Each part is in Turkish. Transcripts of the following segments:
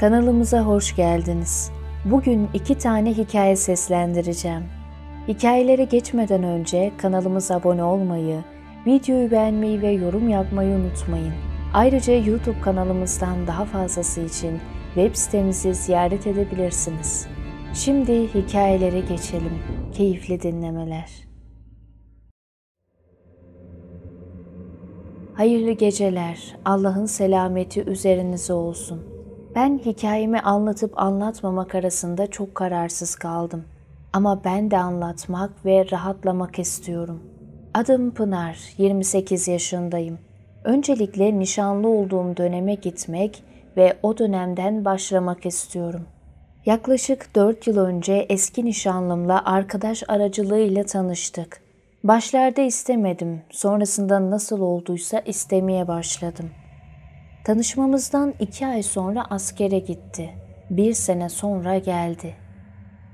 Kanalımıza hoş geldiniz. Bugün iki tane hikaye seslendireceğim. Hikayelere geçmeden önce kanalımıza abone olmayı, videoyu beğenmeyi ve yorum yapmayı unutmayın. Ayrıca YouTube kanalımızdan daha fazlası için web sitemizi ziyaret edebilirsiniz. Şimdi hikayelere geçelim. Keyifli dinlemeler. Hayırlı geceler. Allah'ın selameti üzerinize olsun.'' Ben hikayemi anlatıp anlatmamak arasında çok kararsız kaldım. Ama ben de anlatmak ve rahatlamak istiyorum. Adım Pınar, 28 yaşındayım. Öncelikle nişanlı olduğum döneme gitmek ve o dönemden başlamak istiyorum. Yaklaşık 4 yıl önce eski nişanlımla arkadaş aracılığıyla tanıştık. Başlarda istemedim, sonrasında nasıl olduysa istemeye başladım. Tanışmamızdan iki ay sonra askere gitti. Bir sene sonra geldi.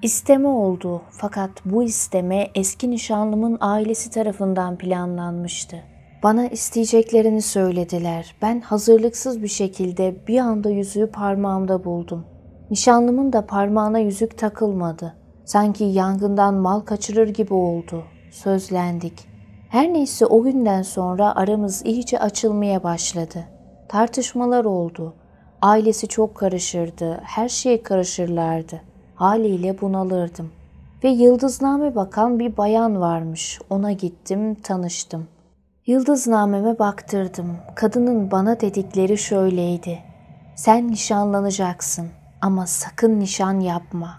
İsteme oldu fakat bu isteme eski nişanlımın ailesi tarafından planlanmıştı. Bana isteyeceklerini söylediler. Ben hazırlıksız bir şekilde bir anda yüzüğü parmağımda buldum. Nişanlımın da parmağına yüzük takılmadı. Sanki yangından mal kaçırır gibi oldu. Sözlendik. Her neyse o günden sonra aramız iyice açılmaya başladı.'' Tartışmalar oldu. Ailesi çok karışırdı, her şeye karışırlardı. Haliyle bunalırdım. Ve yıldızname bakan bir bayan varmış. Ona gittim, tanıştım. Yıldıznameme baktırdım. Kadının bana dedikleri şöyleydi. Sen nişanlanacaksın ama sakın nişan yapma.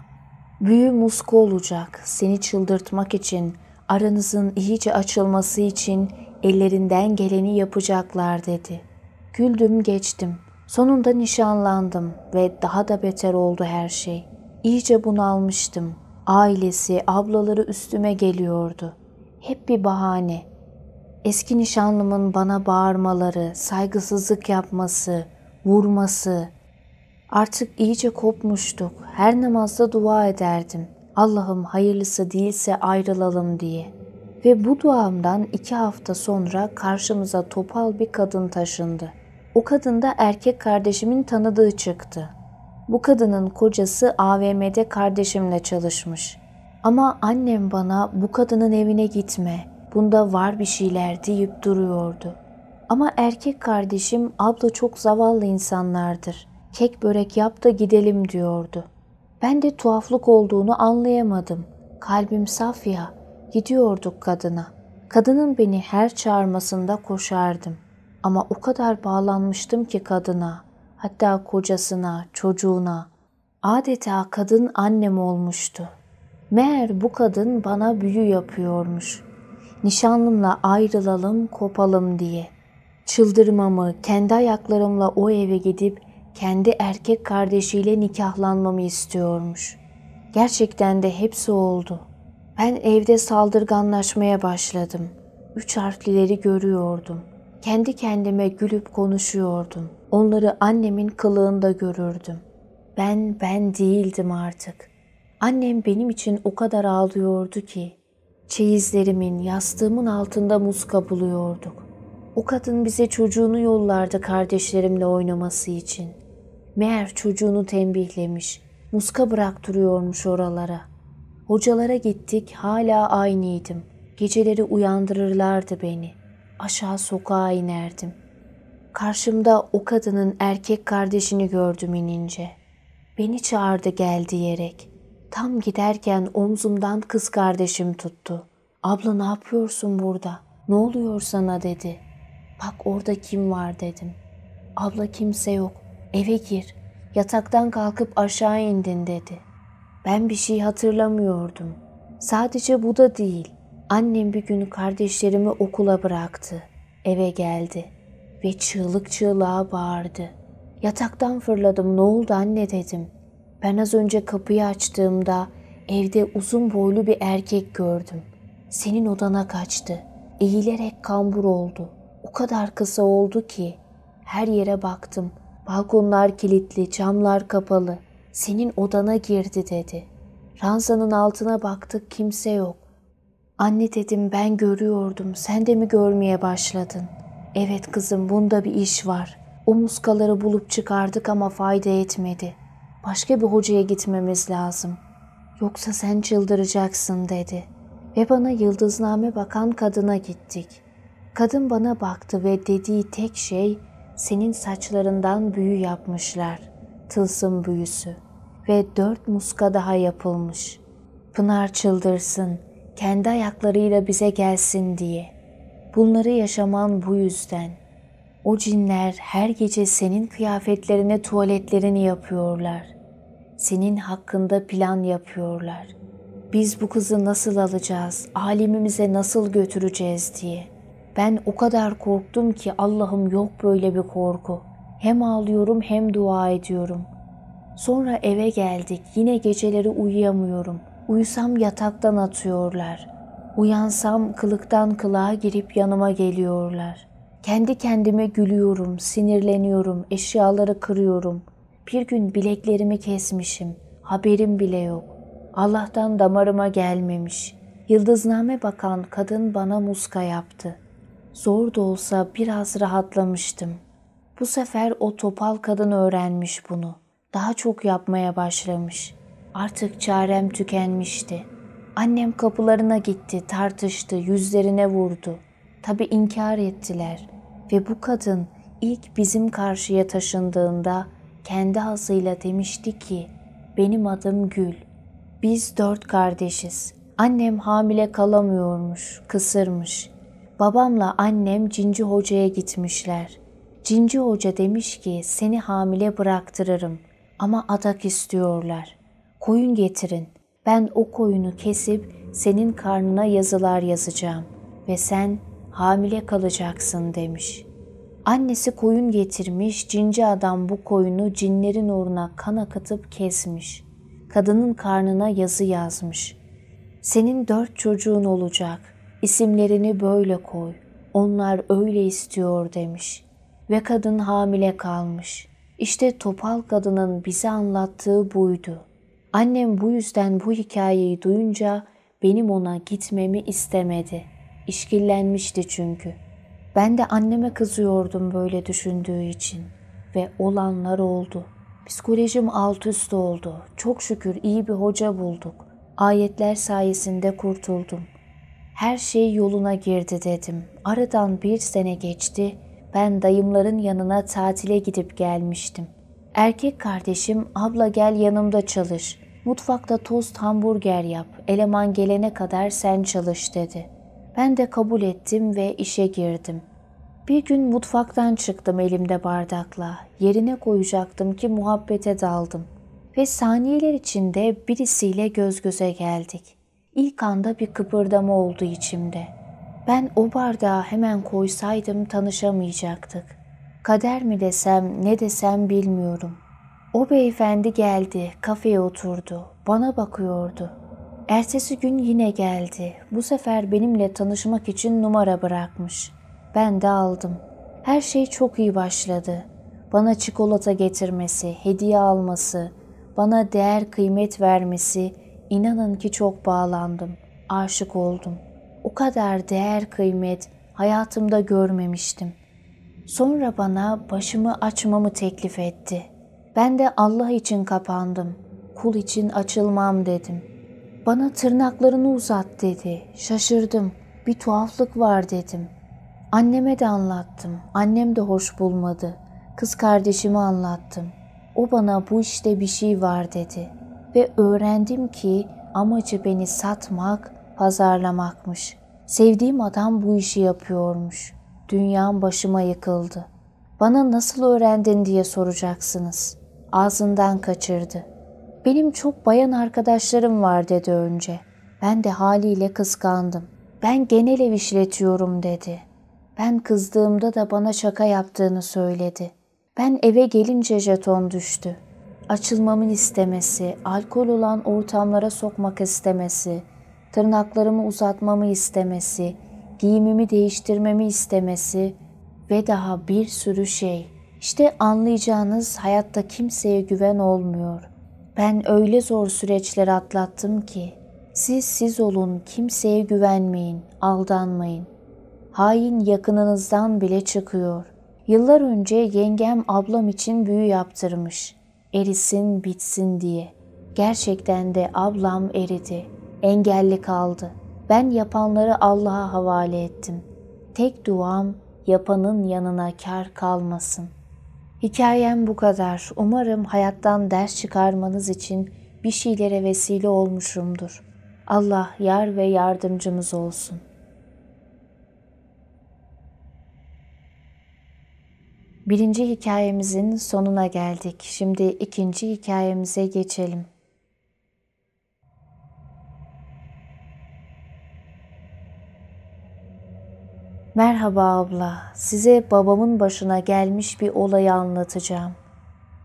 Büyü musku olacak. Seni çıldırtmak için, aranızın iyice açılması için ellerinden geleni yapacaklar dedi.'' Güldüm geçtim. Sonunda nişanlandım ve daha da beter oldu her şey. İyice bunalmıştım. Ailesi, ablaları üstüme geliyordu. Hep bir bahane. Eski nişanlımın bana bağırmaları, saygısızlık yapması, vurması. Artık iyice kopmuştuk. Her namazda dua ederdim. Allah'ım hayırlısı değilse ayrılalım diye. Ve bu duamdan iki hafta sonra karşımıza topal bir kadın taşındı.'' O kadında erkek kardeşimin tanıdığı çıktı. Bu kadının kocası AVM'de kardeşimle çalışmış. Ama annem bana bu kadının evine gitme, bunda var bir şeyler deyip duruyordu. Ama erkek kardeşim abla çok zavallı insanlardır. Kek börek yap da gidelim diyordu. Ben de tuhaflık olduğunu anlayamadım. Kalbim saf ya. Gidiyorduk kadına. Kadının beni her çağırmasında koşardım. Ama o kadar bağlanmıştım ki kadına, hatta kocasına, çocuğuna. Adeta kadın annem olmuştu. Meğer bu kadın bana büyü yapıyormuş. Nişanlımla ayrılalım, kopalım diye. Çıldırmamı, kendi ayaklarımla o eve gidip kendi erkek kardeşiyle nikahlanmamı istiyormuş. Gerçekten de hepsi oldu. Ben evde saldırganlaşmaya başladım. Üç harflileri görüyordum.'' Kendi kendime gülüp konuşuyordum. Onları annemin kılığında görürdüm. Ben ben değildim artık. Annem benim için o kadar ağlıyordu ki çeyizlerimin, yastığımın altında muska buluyorduk. O kadın bize çocuğunu yollardı kardeşlerimle oynaması için. Meğer çocuğunu tembihlemiş, muska bıraktırıyormuş oralara. Hocalara gittik, hala aynıydım. Geceleri uyandırırlardı beni aşağı sokağa inerdim. Karşımda o kadının erkek kardeşini gördüm inince. Beni çağırdı gel diyerek. Tam giderken omzumdan kız kardeşim tuttu. Abla ne yapıyorsun burada? Ne oluyor sana dedi. Bak orada kim var dedim. Abla kimse yok. Eve gir. Yataktan kalkıp aşağı indin dedi. Ben bir şey hatırlamıyordum. Sadece bu da değil. Annem bir gün kardeşlerimi okula bıraktı. Eve geldi ve çığlık çığlığa bağırdı. Yataktan fırladım. Ne oldu anne dedim. Ben az önce kapıyı açtığımda evde uzun boylu bir erkek gördüm. Senin odana kaçtı. Eğilerek kambur oldu. O kadar kısa oldu ki her yere baktım. Balkonlar kilitli, camlar kapalı. Senin odana girdi dedi. Ranzanın altına baktık kimse yok. Anne dedim ben görüyordum sen de mi görmeye başladın? Evet kızım bunda bir iş var. O muskaları bulup çıkardık ama fayda etmedi. Başka bir hocaya gitmemiz lazım. Yoksa sen çıldıracaksın dedi. Ve bana yıldızname bakan kadına gittik. Kadın bana baktı ve dediği tek şey senin saçlarından büyü yapmışlar. Tılsım büyüsü. Ve dört muska daha yapılmış. Pınar çıldırsın kendi ayaklarıyla bize gelsin diye. Bunları yaşaman bu yüzden. O cinler her gece senin kıyafetlerine tuvaletlerini yapıyorlar. Senin hakkında plan yapıyorlar. Biz bu kızı nasıl alacağız, alimimize nasıl götüreceğiz diye. Ben o kadar korktum ki Allah'ım yok böyle bir korku. Hem ağlıyorum hem dua ediyorum. Sonra eve geldik. Yine geceleri uyuyamıyorum.'' Uysam yataktan atıyorlar. Uyansam kılıktan kılığa girip yanıma geliyorlar. Kendi kendime gülüyorum, sinirleniyorum, eşyaları kırıyorum. Bir gün bileklerimi kesmişim. Haberim bile yok. Allah'tan damarıma gelmemiş. Yıldızname bakan kadın bana muska yaptı. Zor da olsa biraz rahatlamıştım. Bu sefer o topal kadın öğrenmiş bunu. Daha çok yapmaya başlamış. Artık çarem tükenmişti. Annem kapılarına gitti, tartıştı, yüzlerine vurdu. Tabi inkar ettiler ve bu kadın ilk bizim karşıya taşındığında kendi hasıyla demişti ki benim adım Gül. Biz dört kardeşiz. Annem hamile kalamıyormuş, kısırmış. Babamla annem Cinci Hoca'ya gitmişler. Cinci Hoca demiş ki seni hamile bıraktırırım ama adak istiyorlar. Koyun getirin. Ben o koyunu kesip senin karnına yazılar yazacağım ve sen hamile kalacaksın demiş. Annesi koyun getirmiş, cinci adam bu koyunu cinlerin uğruna kan akatıp kesmiş. Kadının karnına yazı yazmış. Senin dört çocuğun olacak, isimlerini böyle koy, onlar öyle istiyor demiş. Ve kadın hamile kalmış. İşte topal kadının bize anlattığı buydu.'' Annem bu yüzden bu hikayeyi duyunca benim ona gitmemi istemedi. İşkillenmişti çünkü. Ben de anneme kızıyordum böyle düşündüğü için ve olanlar oldu. Psikolojim alt üst oldu. Çok şükür iyi bir hoca bulduk. Ayetler sayesinde kurtuldum. Her şey yoluna girdi dedim. Aradan bir sene geçti. Ben dayımların yanına tatile gidip gelmiştim. Erkek kardeşim abla gel yanımda çalış. Mutfakta tost hamburger yap. Eleman gelene kadar sen çalış dedi. Ben de kabul ettim ve işe girdim. Bir gün mutfaktan çıktım elimde bardakla. Yerine koyacaktım ki muhabbete daldım. Ve saniyeler içinde birisiyle göz göze geldik. İlk anda bir kıpırdama oldu içimde. Ben o bardağı hemen koysaydım tanışamayacaktık. Kader mi desem ne desem bilmiyorum. O beyefendi geldi, kafeye oturdu, bana bakıyordu. Ertesi gün yine geldi. Bu sefer benimle tanışmak için numara bırakmış. Ben de aldım. Her şey çok iyi başladı. Bana çikolata getirmesi, hediye alması, bana değer kıymet vermesi, inanın ki çok bağlandım. Aşık oldum. O kadar değer kıymet hayatımda görmemiştim.'' Sonra bana başımı açmamı teklif etti. Ben de Allah için kapandım. Kul için açılmam dedim. Bana tırnaklarını uzat dedi. Şaşırdım. Bir tuhaflık var dedim. Anneme de anlattım. Annem de hoş bulmadı. Kız kardeşime anlattım. O bana bu işte bir şey var dedi. Ve öğrendim ki amacı beni satmak, pazarlamakmış. Sevdiğim adam bu işi yapıyormuş. Dünyam başıma yıkıldı. Bana nasıl öğrendin diye soracaksınız. Ağzından kaçırdı. Benim çok bayan arkadaşlarım var dedi önce. Ben de haliyle kıskandım. Ben genel ev işletiyorum dedi. Ben kızdığımda da bana şaka yaptığını söyledi. Ben eve gelince jeton düştü. Açılmamın istemesi, alkol olan ortamlara sokmak istemesi, tırnaklarımı uzatmamı istemesi, giyimimi değiştirmemi istemesi ve daha bir sürü şey. İşte anlayacağınız hayatta kimseye güven olmuyor. Ben öyle zor süreçler atlattım ki siz siz olun, kimseye güvenmeyin, aldanmayın. Hain yakınınızdan bile çıkıyor. Yıllar önce yengem ablam için büyü yaptırmış. Erisin, bitsin diye. Gerçekten de ablam eridi. Engelli kaldı.'' Ben yapanları Allah'a havale ettim. Tek duam yapanın yanına kar kalmasın. Hikayem bu kadar. Umarım hayattan ders çıkarmanız için bir şeylere vesile olmuşumdur. Allah yar ve yardımcımız olsun. Birinci hikayemizin sonuna geldik. Şimdi ikinci hikayemize geçelim. Merhaba abla, size babamın başına gelmiş bir olayı anlatacağım.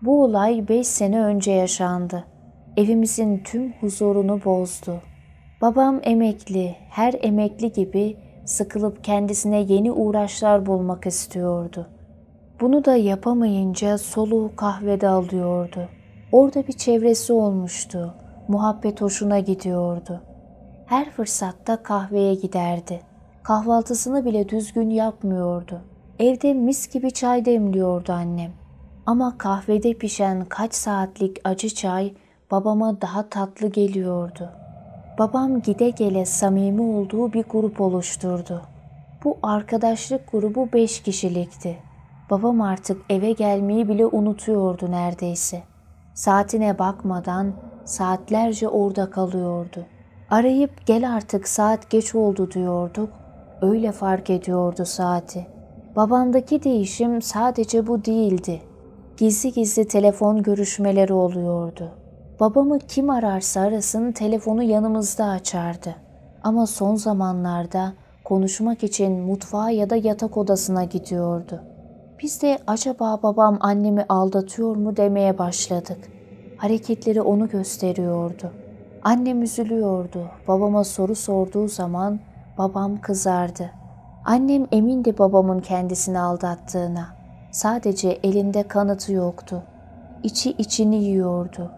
Bu olay 5 sene önce yaşandı. Evimizin tüm huzurunu bozdu. Babam emekli, her emekli gibi sıkılıp kendisine yeni uğraşlar bulmak istiyordu. Bunu da yapamayınca soluğu kahvede alıyordu. Orada bir çevresi olmuştu. Muhabbet hoşuna gidiyordu. Her fırsatta kahveye giderdi.'' Kahvaltısını bile düzgün yapmıyordu. Evde mis gibi çay demliyordu annem. Ama kahvede pişen kaç saatlik acı çay babama daha tatlı geliyordu. Babam gide gele samimi olduğu bir grup oluşturdu. Bu arkadaşlık grubu beş kişilikti. Babam artık eve gelmeyi bile unutuyordu neredeyse. Saatine bakmadan saatlerce orada kalıyordu. Arayıp gel artık saat geç oldu diyorduk Öyle fark ediyordu saati. Babamdaki değişim sadece bu değildi. Gizli gizli telefon görüşmeleri oluyordu. Babamı kim ararsa arasın telefonu yanımızda açardı. Ama son zamanlarda konuşmak için mutfağa ya da yatak odasına gidiyordu. Biz de acaba babam annemi aldatıyor mu demeye başladık. Hareketleri onu gösteriyordu. Annem üzülüyordu. Babama soru sorduğu zaman Babam kızardı. Annem emindi babamın kendisini aldattığına. Sadece elinde kanıtı yoktu. İçi içini yiyordu.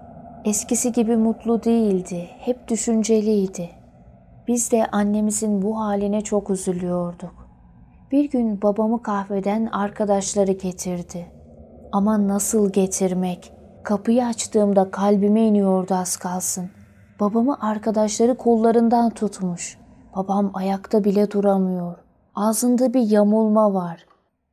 Eskisi gibi mutlu değildi, hep düşünceliydi. Biz de annemizin bu haline çok üzülüyorduk. Bir gün babamı kahveden arkadaşları getirdi. Ama nasıl getirmek? Kapıyı açtığımda kalbime iniyordu az kalsın. Babamı arkadaşları kollarından tutmuş. Babam ayakta bile duramıyor. Ağzında bir yamulma var.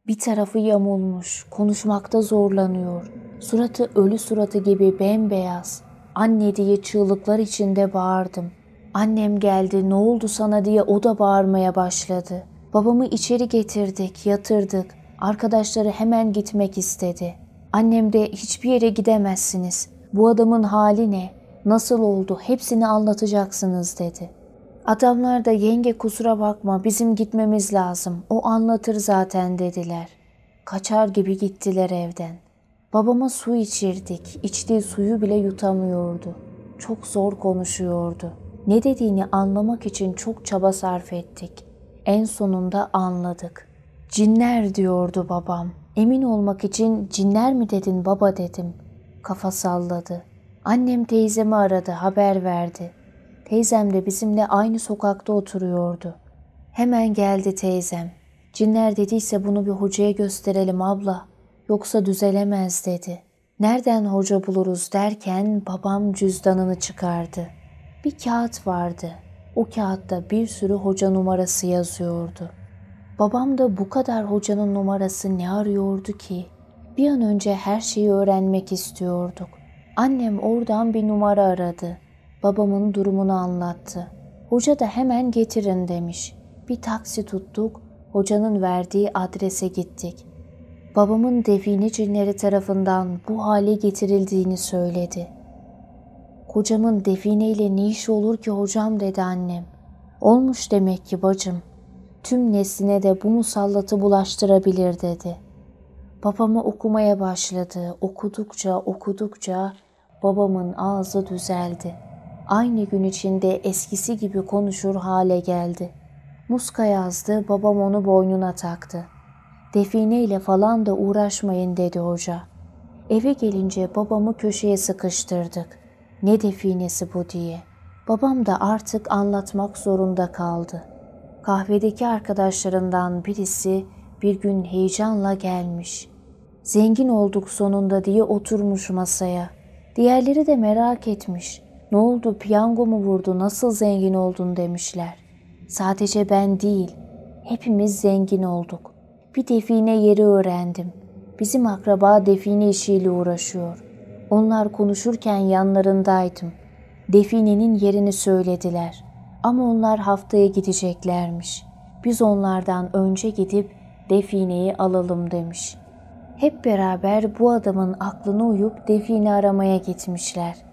Bir tarafı yamulmuş, konuşmakta zorlanıyor. Suratı ölü suratı gibi bembeyaz. Anne diye çığlıklar içinde bağırdım. Annem geldi, ne oldu sana diye o da bağırmaya başladı. Babamı içeri getirdik, yatırdık. Arkadaşları hemen gitmek istedi. Annem de hiçbir yere gidemezsiniz. Bu adamın hali ne? Nasıl oldu? Hepsini anlatacaksınız dedi.'' Adamlar da yenge kusura bakma bizim gitmemiz lazım o anlatır zaten dediler. Kaçar gibi gittiler evden. Babama su içirdik. İçtiği suyu bile yutamıyordu. Çok zor konuşuyordu. Ne dediğini anlamak için çok çaba sarf ettik. En sonunda anladık. Cinler diyordu babam. Emin olmak için cinler mi dedin baba dedim. Kafa salladı. Annem teyzemi aradı, haber verdi. Teyzem de bizimle aynı sokakta oturuyordu. Hemen geldi teyzem. Cinler dediyse bunu bir hocaya gösterelim abla. Yoksa düzelemez dedi. Nereden hoca buluruz derken babam cüzdanını çıkardı. Bir kağıt vardı. O kağıtta bir sürü hoca numarası yazıyordu. Babam da bu kadar hocanın numarası ne arıyordu ki? Bir an önce her şeyi öğrenmek istiyorduk. Annem oradan bir numara aradı.'' babamın durumunu anlattı. Hoca da hemen getirin demiş. Bir taksi tuttuk, hocanın verdiği adrese gittik. Babamın define cinleri tarafından bu hale getirildiğini söyledi. Kocamın defineyle ne iş olur ki hocam dedi annem. Olmuş demek ki bacım. Tüm nesline de bu musallatı bulaştırabilir dedi. Babamı okumaya başladı. Okudukça okudukça babamın ağzı düzeldi.'' aynı gün içinde eskisi gibi konuşur hale geldi. Muska yazdı, babam onu boynuna taktı. Defineyle falan da uğraşmayın dedi hoca. Eve gelince babamı köşeye sıkıştırdık. Ne definesi bu diye. Babam da artık anlatmak zorunda kaldı. Kahvedeki arkadaşlarından birisi bir gün heyecanla gelmiş. Zengin olduk sonunda diye oturmuş masaya. Diğerleri de merak etmiş. Ne oldu piyango mu vurdu nasıl zengin oldun demişler. Sadece ben değil hepimiz zengin olduk. Bir define yeri öğrendim. Bizim akraba define işiyle uğraşıyor. Onlar konuşurken yanlarındaydım. Definenin yerini söylediler. Ama onlar haftaya gideceklermiş. Biz onlardan önce gidip defineyi alalım demiş. Hep beraber bu adamın aklına uyup define aramaya gitmişler.''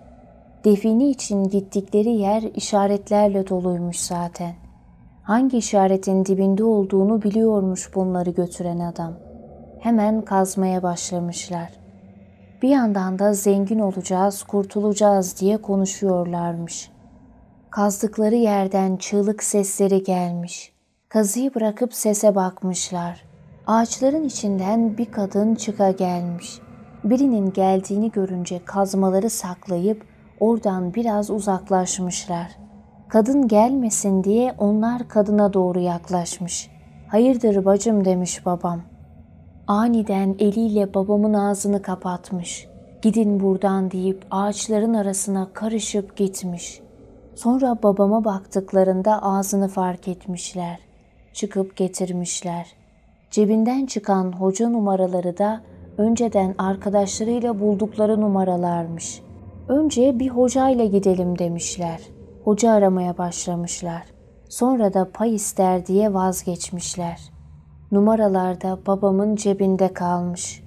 Defini için gittikleri yer işaretlerle doluymuş zaten. Hangi işaretin dibinde olduğunu biliyormuş bunları götüren adam. Hemen kazmaya başlamışlar. Bir yandan da zengin olacağız, kurtulacağız diye konuşuyorlarmış. Kazdıkları yerden çığlık sesleri gelmiş. Kazıyı bırakıp sese bakmışlar. Ağaçların içinden bir kadın çıka gelmiş. Birinin geldiğini görünce kazmaları saklayıp Oradan biraz uzaklaşmışlar. Kadın gelmesin diye onlar kadına doğru yaklaşmış. Hayırdır bacım demiş babam. Aniden eliyle babamın ağzını kapatmış. Gidin buradan deyip ağaçların arasına karışıp gitmiş. Sonra babama baktıklarında ağzını fark etmişler. Çıkıp getirmişler. Cebinden çıkan hoca numaraları da önceden arkadaşlarıyla buldukları numaralarmış. Önce bir hocayla gidelim demişler. Hoca aramaya başlamışlar. Sonra da pay ister diye vazgeçmişler. Numaralarda babamın cebinde kalmış.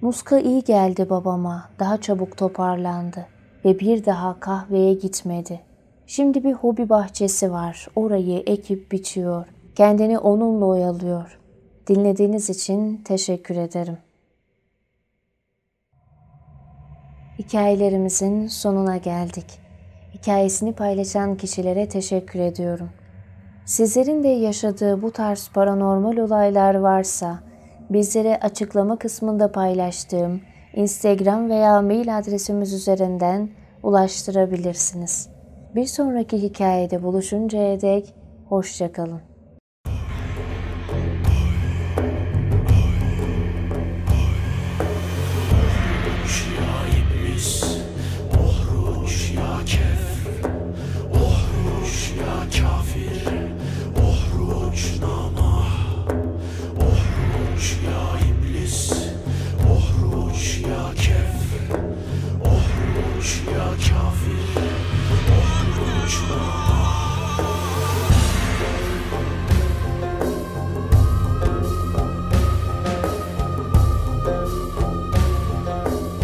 Muska iyi geldi babama, daha çabuk toparlandı ve bir daha kahveye gitmedi. Şimdi bir hobi bahçesi var, orayı ekip biçiyor, kendini onunla oyalıyor. Dinlediğiniz için teşekkür ederim. Hikayelerimizin sonuna geldik. Hikayesini paylaşan kişilere teşekkür ediyorum. Sizlerin de yaşadığı bu tarz paranormal olaylar varsa bizlere açıklama kısmında paylaştığım Instagram veya mail adresimiz üzerinden ulaştırabilirsiniz. Bir sonraki hikayede buluşuncaya dek hoşçakalın.